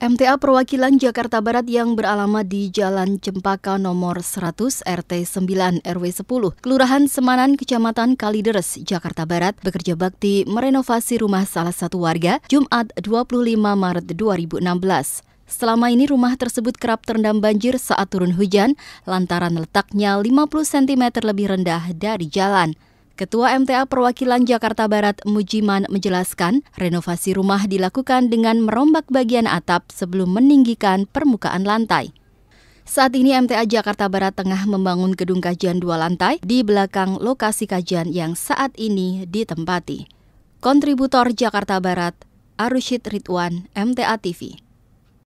MTA perwakilan Jakarta Barat yang beralamat di Jalan Cempaka nomor 100 RT 9 RW 10, Kelurahan Semanan, Kecamatan Kalideres, Jakarta Barat bekerja bakti merenovasi rumah salah satu warga Jumat 25 Maret 2016. Selama ini rumah tersebut kerap terendam banjir saat turun hujan lantaran letaknya 50 cm lebih rendah dari jalan. Ketua MTA Perwakilan Jakarta Barat Mujiman menjelaskan, renovasi rumah dilakukan dengan merombak bagian atap sebelum meninggikan permukaan lantai. Saat ini MTA Jakarta Barat tengah membangun gedung kajian dua lantai di belakang lokasi kajian yang saat ini ditempati. Kontributor Jakarta Barat, Arushid Ridwan, MTA TV.